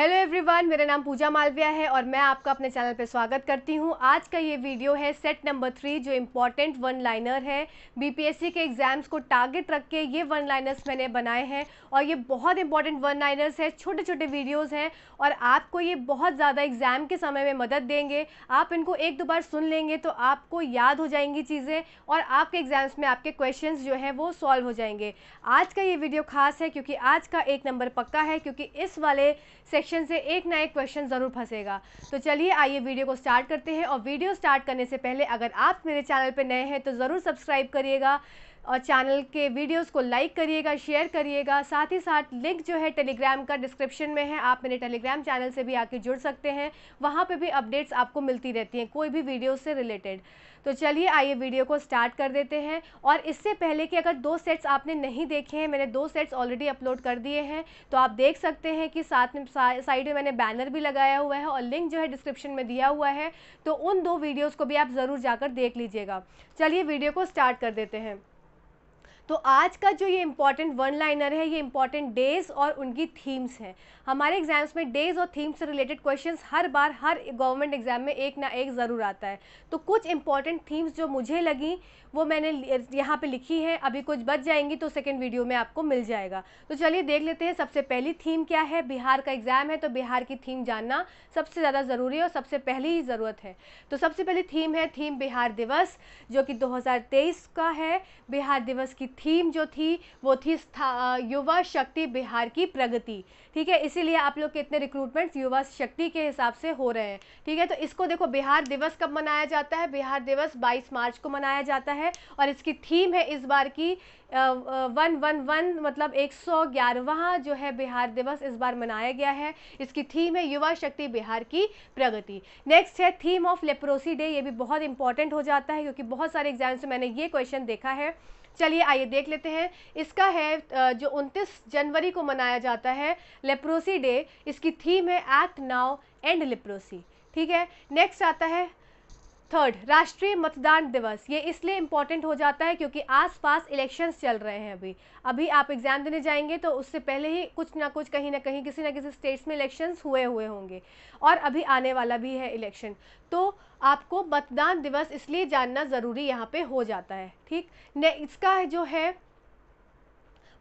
hello everyone मेरा नाम पूजा मालविया है और मैं आपका अपने चैनल पर स्वागत करती हूं आज का ये वीडियो है सेट नंबर थ्री जो इम्पॉर्टेंट वन लाइनर है बीपीएससी के एग्ज़ाम्स को टारगेट रख के ये वन लाइनर्स मैंने बनाए हैं और ये बहुत इंपॉर्टेंट वन लाइनर्स है छोटे छोटे वीडियोज़ हैं और आपको ये बहुत ज़्यादा एग्ज़ाम के समय में मदद देंगे आप इनको एक दो बार सुन लेंगे तो आपको याद हो जाएंगी चीज़ें और आपके एग्ज़ाम्स में आपके क्वेश्चन जो हैं वो सॉल्व हो जाएंगे आज का ये वीडियो खास है क्योंकि आज का एक नंबर पक्का है क्योंकि इस वाले सेक्शन क्वेश्चन से एक ना एक क्वेश्चन ज़रूर फंसेगा तो चलिए आइए वीडियो को स्टार्ट करते हैं और वीडियो स्टार्ट करने से पहले अगर आप मेरे चैनल पर नए हैं तो ज़रूर सब्सक्राइब करिएगा और चैनल के वीडियोस को लाइक करिएगा शेयर करिएगा साथ ही साथ लिंक जो है टेलीग्राम का डिस्क्रिप्शन में है आप मेरे टेलीग्राम चैनल से भी आके जुड़ सकते हैं वहाँ पर भी अपडेट्स आपको मिलती रहती हैं कोई भी वीडियो से रिलेटेड तो चलिए आइए वीडियो को स्टार्ट कर देते हैं और इससे पहले कि अगर दो सेट्स आपने नहीं देखे हैं मैंने दो सेट्स ऑलरेडी अपलोड कर दिए हैं तो आप देख सकते हैं कि साथ में साइड में मैंने बैनर भी लगाया हुआ है और लिंक जो है डिस्क्रिप्शन में दिया हुआ है तो उन दो वीडियोज़ को भी आप ज़रूर जाकर देख लीजिएगा चलिए वीडियो को स्टार्ट कर देते हैं तो आज का जो ये इम्पॉर्टेंट वन लाइनर है ये इम्पॉर्टेंट डेज और उनकी थीम्स हैं हमारे एग्जाम्स में डेज और थीम्स से रिलेटेड क्वेश्चन हर बार हर गवर्नमेंट एग्जाम में एक ना एक ज़रूर आता है तो कुछ इम्पॉर्टेंट थीम्स जो मुझे लगी वो मैंने यहाँ पे लिखी है अभी कुछ बच जाएंगी तो सेकेंड वीडियो में आपको मिल जाएगा तो चलिए देख लेते हैं सबसे पहली थीम क्या है बिहार का एग्ज़ाम है तो बिहार की थीम जानना सबसे ज़्यादा ज़रूरी है और सबसे पहली ही ज़रूरत है तो सबसे पहली थीम है थीम बिहार दिवस जो कि 2023 का है बिहार दिवस की थीम जो थी वो थी युवा शक्ति बिहार की प्रगति ठीक है इसीलिए आप लोग के इतने रिक्रूटमेंट्स युवा शक्ति के हिसाब से हो रहे हैं ठीक है तो इसको देखो बिहार दिवस कब मनाया जाता है बिहार दिवस 22 मार्च को मनाया जाता है और इसकी थीम है इस बार की वन वन वन मतलब एक सौ ग्यारहवा जो है बिहार दिवस इस बार मनाया गया है इसकी थीम है युवा शक्ति बिहार की प्रगति नेक्स्ट है थीम ऑफ लेप्रोसी डे ये भी बहुत इंपॉर्टेंट हो जाता है क्योंकि बहुत सारे एग्जाम्स में मैंने ये क्वेश्चन देखा है चलिए आइए देख लेते हैं इसका है जो 29 जनवरी को मनाया जाता है लेप्रोसी डे इसकी थीम है एक्ट नाउ एंड लेप्रोसी ठीक है नेक्स्ट आता है थर्ड राष्ट्रीय मतदान दिवस ये इसलिए इम्पॉर्टेंट हो जाता है क्योंकि आसपास इलेक्शंस चल रहे हैं अभी अभी आप एग्ज़ाम देने जाएंगे तो उससे पहले ही कुछ ना कुछ कहीं ना कहीं किसी ना किसी स्टेट्स में इलेक्शंस हुए हुए होंगे और अभी आने वाला भी है इलेक्शन तो आपको मतदान दिवस इसलिए जानना ज़रूरी यहाँ पर हो जाता है ठीक इसका जो है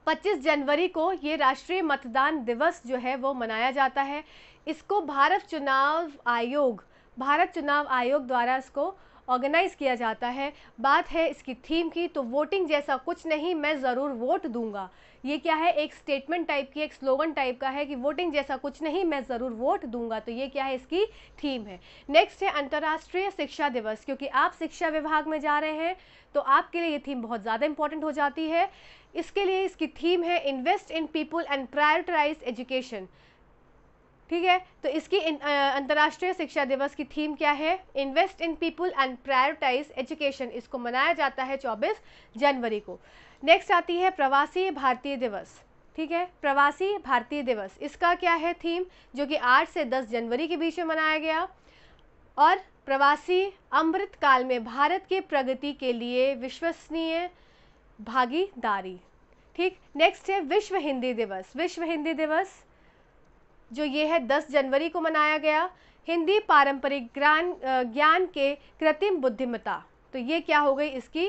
25 जनवरी को ये राष्ट्रीय मतदान दिवस जो है वो मनाया जाता है इसको भारत चुनाव आयोग भारत चुनाव आयोग द्वारा इसको ऑर्गेनाइज़ किया जाता है बात है इसकी थीम की तो वोटिंग जैसा कुछ नहीं मैं ज़रूर वोट दूंगा ये क्या है एक स्टेटमेंट टाइप की एक स्लोगन टाइप का है कि वोटिंग जैसा कुछ नहीं मैं ज़रूर वोट दूंगा तो ये क्या है इसकी थीम है नेक्स्ट है अंतर्राष्ट्रीय शिक्षा दिवस क्योंकि आप शिक्षा विभाग में जा रहे हैं तो आपके लिए ये थीम बहुत ज़्यादा इंपॉर्टेंट हो जाती है इसके लिए इसकी थीम है invest in people and prioritise education ठीक है तो इसकी अंतर्राष्ट्रीय शिक्षा दिवस की थीम क्या है invest in people and prioritise education इसको मनाया जाता है 24 जनवरी को नेक्स्ट आती है प्रवासी भारतीय दिवस ठीक है प्रवासी भारतीय दिवस इसका क्या है थीम जो कि 8 से 10 जनवरी के बीच में मनाया गया और प्रवासी अमृत काल में भारत के प्रगति के लिए विश्वसनीय भागीदारी ठीक नेक्स्ट है विश्व हिंदी दिवस विश्व हिंदी दिवस जो ये है 10 जनवरी को मनाया गया हिंदी पारंपरिक ज्ञान ज्ञान के कृत्रिम बुद्धिमता तो ये क्या हो गई इसकी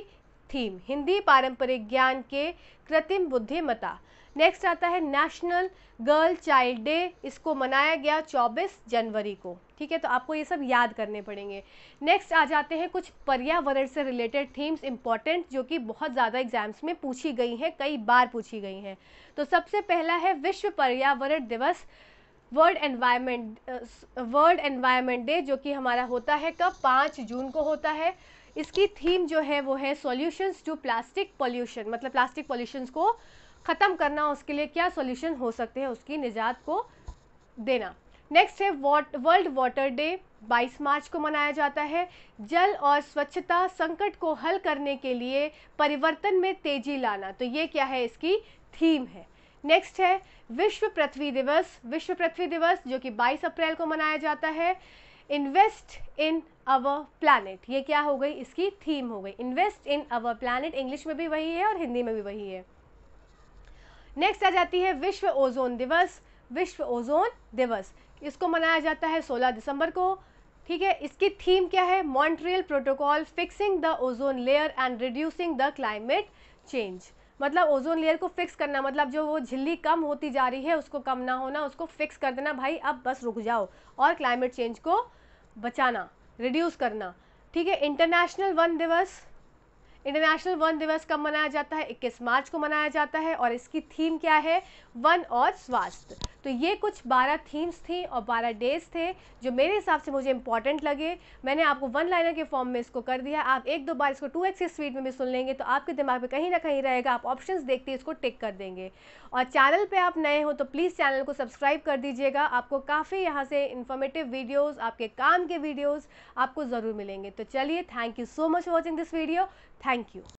थीम हिंदी पारंपरिक ज्ञान के कृत्रिम बुद्धिमता नेक्स्ट आता है नेशनल गर्ल चाइल्ड डे इसको मनाया गया 24 जनवरी को ठीक है तो आपको ये सब याद करने पड़ेंगे नेक्स्ट आ जाते हैं कुछ पर्यावरण से रिलेटेड थीम्स इंपॉर्टेंट जो कि बहुत ज़्यादा एग्जाम्स में पूछी गई हैं कई बार पूछी गई हैं तो सबसे पहला है विश्व पर्यावरण दिवस world environment world environment day जो कि हमारा होता है कब पाँच जून को होता है इसकी थीम जो है वो है सॉल्यूशंस टू प्लास्टिक पोल्यूशन मतलब प्लास्टिक पोल्यूशन को ख़त्म करना उसके लिए क्या सॉल्यूशन हो सकते हैं उसकी निजात को देना नेक्स्ट है वर्ल्ड वाटर डे 22 मार्च को मनाया जाता है जल और स्वच्छता संकट को हल करने के लिए परिवर्तन में तेजी लाना तो ये क्या है इसकी थीम है नेक्स्ट है विश्व पृथ्वी दिवस विश्व पृथ्वी दिवस जो कि 22 अप्रैल को मनाया जाता है इन्वेस्ट इन अवर प्लानट ये क्या हो गई इसकी थीम हो गई invest in our planet English में भी वही है और हिंदी में भी वही है नेक्स्ट आ जाती है विश्व ओजोन दिवस विश्व ओजोन दिवस इसको मनाया जाता है 16 दिसंबर को ठीक है इसकी थीम क्या है Montreal Protocol fixing the ozone layer and reducing the climate change मतलब ओजोन लेयर को फिक्स करना मतलब जो वो झिल्ली कम होती जा रही है उसको कम ना होना उसको फिक्स कर देना भाई अब बस रुक जाओ और क्लाइमेट चेंज को बचाना रिड्यूस करना ठीक है इंटरनेशनल वन दिवस इंटरनेशनल वन दिवस कब मनाया जाता है 21 मार्च को मनाया जाता है और इसकी थीम क्या है वन और स्वास्थ्य तो ये कुछ 12 थीम्स थी और 12 डेज थे जो मेरे हिसाब से मुझे इंपॉर्टेंट लगे मैंने आपको वन लाइनर के फॉर्म में इसको कर दिया आप एक दो बार इसको टू एक्स स्पीड में भी सुन लेंगे तो आपके दिमाग में कहीं ना कहीं रहेगा आप ऑप्शन देखते इसको टिक कर देंगे और चैनल पर आप नए हो तो प्लीज़ चैनल को सब्सक्राइब कर दीजिएगा आपको काफ़ी यहाँ से इन्फॉर्मेटिव वीडियोज़ आपके काम के वीडियोज़ आपको ज़रूर मिलेंगे तो चलिए thank you so much watching this video thank you